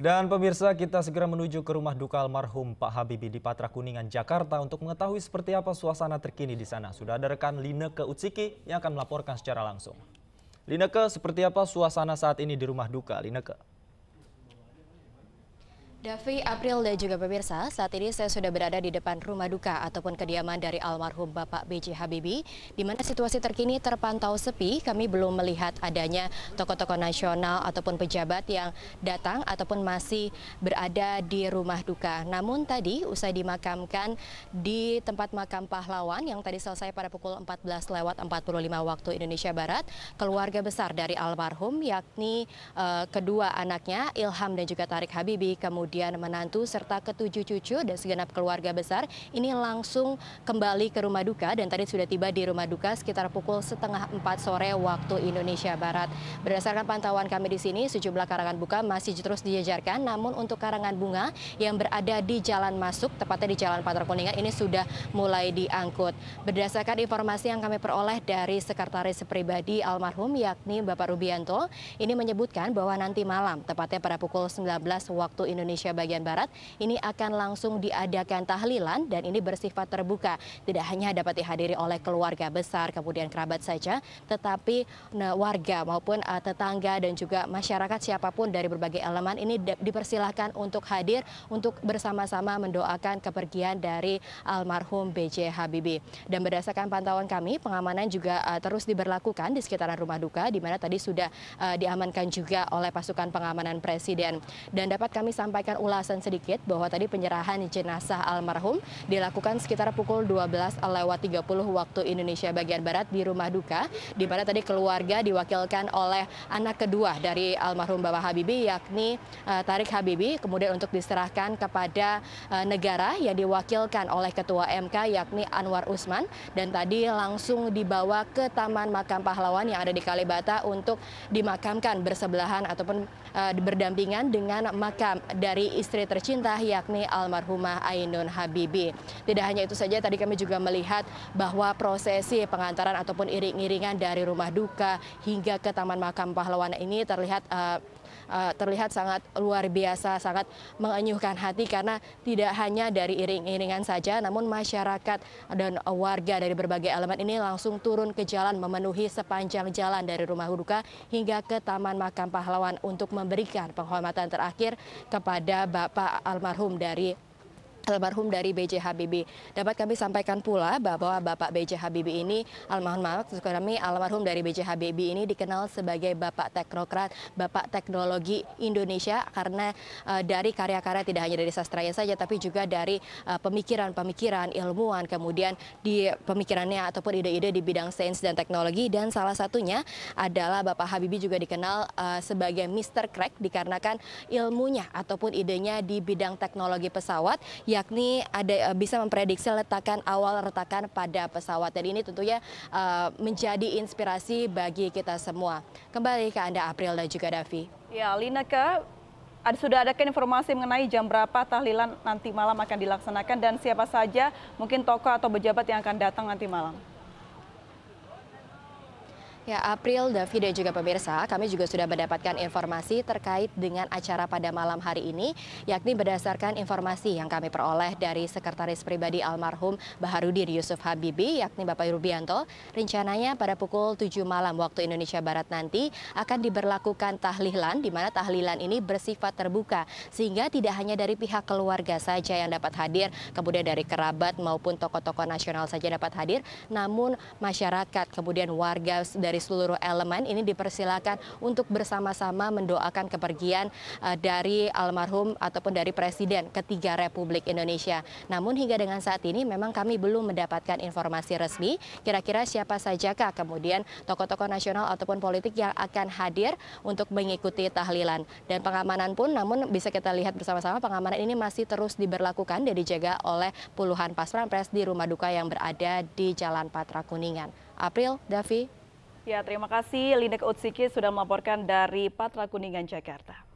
Dan pemirsa kita segera menuju ke rumah duka almarhum Pak Habibie di Patra Kuningan, Jakarta untuk mengetahui seperti apa suasana terkini di sana. Sudah ada rekan Lineke Utsiki yang akan melaporkan secara langsung. Lineke, seperti apa suasana saat ini di rumah duka? Lineke. Davi, April dan juga pemirsa, saat ini saya sudah berada di depan rumah duka ataupun kediaman dari almarhum Bapak B.J. Habibie, di mana situasi terkini terpantau sepi, kami belum melihat adanya tokoh-tokoh nasional ataupun pejabat yang datang ataupun masih berada di rumah duka. Namun tadi usai dimakamkan di tempat makam pahlawan yang tadi selesai pada pukul 14 lewat 45 waktu Indonesia Barat, keluarga besar dari almarhum yakni uh, kedua anaknya Ilham dan juga Tarik Habibie, kemudian kemudian menantu serta ketujuh cucu dan segenap keluarga besar ini langsung kembali ke rumah duka dan tadi sudah tiba di rumah duka sekitar pukul setengah empat sore waktu Indonesia Barat. Berdasarkan pantauan kami di sini sejumlah karangan buka masih terus dijajarkan namun untuk karangan bunga yang berada di jalan masuk tepatnya di Jalan Patra Kuningan ini sudah mulai diangkut. Berdasarkan informasi yang kami peroleh dari sekretaris pribadi almarhum yakni Bapak Rubianto ini menyebutkan bahwa nanti malam tepatnya pada pukul 19 waktu Indonesia Indonesia bagian Barat ini akan langsung diadakan tahlilan dan ini bersifat terbuka. Tidak hanya dapat dihadiri oleh keluarga besar, kemudian kerabat saja, tetapi eh, warga maupun eh, tetangga dan juga masyarakat siapapun dari berbagai elemen ini dipersilahkan untuk hadir untuk bersama-sama mendoakan kepergian dari almarhum B.J. Habibie. Dan berdasarkan pantauan kami, pengamanan juga eh, terus diberlakukan di sekitaran rumah duka, di mana tadi sudah diamankan juga oleh pasukan pengamanan presiden. Dan dapat kami sampaikan memberikan ulasan sedikit bahwa tadi penyerahan jenazah almarhum dilakukan sekitar pukul 12 waktu Indonesia bagian Barat di rumah duka, di mana tadi keluarga diwakilkan oleh anak kedua dari almarhum Bapak Habibie, yakni uh, Tarik Habibie, kemudian untuk diserahkan kepada uh, negara yang diwakilkan oleh Ketua MK, yakni Anwar Usman, dan tadi langsung dibawa ke Taman Makam Pahlawan yang ada di Kalibata untuk dimakamkan bersebelahan ataupun uh, berdampingan dengan makam dari dari istri tercinta yakni almarhumah Ainun Habibi. Tidak hanya itu saja tadi kami juga melihat bahwa prosesi pengantaran ataupun iring-iringan dari rumah duka hingga ke Taman Makam Pahlawan ini terlihat uh, uh, terlihat sangat luar biasa, sangat mengenyuhkan hati karena tidak hanya dari iring-iringan saja, namun masyarakat dan warga dari berbagai elemen ini langsung turun ke jalan memenuhi sepanjang jalan dari rumah duka hingga ke Taman Makam Pahlawan untuk memberikan penghormatan terakhir kepada Bapak almarhum dari almarhum dari B.J. Habibie. Dapat kami sampaikan pula bahwa Bapak B.J. Habibie ini, almarhum kami almarhum dari B.J. Habibie ini dikenal sebagai Bapak Teknokrat, Bapak Teknologi Indonesia karena uh, dari karya-karya tidak hanya dari sastranya saja tapi juga dari eh, pemikiran-pemikiran uh, ilmuwan kemudian di pemikirannya ataupun ide-ide di bidang sains dan teknologi dan salah satunya adalah Bapak Habibie juga dikenal uh, sebagai Mr. Crack dikarenakan ilmunya ataupun idenya di bidang teknologi pesawat yakni ada eh, bisa memprediksi letakan awal retakan pada pesawat dan ini tentunya uh, menjadi inspirasi bagi kita semua. Kembali ke Anda April dan juga Davi. Ya, ke ada, sudah adakah informasi mengenai jam berapa tahlilan nanti malam akan dilaksanakan dan siapa saja mungkin tokoh atau pejabat yang akan datang nanti malam? Ya, April, David dan juga pemirsa, kami juga sudah mendapatkan informasi terkait dengan acara pada malam hari ini, yakni berdasarkan informasi yang kami peroleh dari Sekretaris Pribadi almarhum Baharudin Yusuf Habibi, yakni Bapak Rubianto, rencananya pada pukul 7 malam waktu Indonesia Barat nanti akan diberlakukan tahlilan, di mana tahlilan ini bersifat terbuka, sehingga tidak hanya dari pihak keluarga saja yang dapat hadir, kemudian dari kerabat maupun tokoh-tokoh nasional saja dapat hadir, namun masyarakat, kemudian warga dari seluruh elemen ini dipersilakan untuk bersama-sama mendoakan kepergian eh, dari almarhum ataupun dari Presiden ketiga Republik Indonesia. Namun hingga dengan saat ini memang kami belum mendapatkan informasi resmi kira-kira siapa sajakah kemudian tokoh-tokoh nasional ataupun politik yang akan hadir untuk mengikuti tahlilan. Dan pengamanan pun namun bisa kita lihat bersama-sama pengamanan ini masih terus diberlakukan dan dijaga oleh puluhan pas pres di rumah duka yang berada di Jalan Patra Kuningan. April, Davi, Ya, terima kasih Linek Utsiki sudah melaporkan dari Patra Kuningan, Jakarta.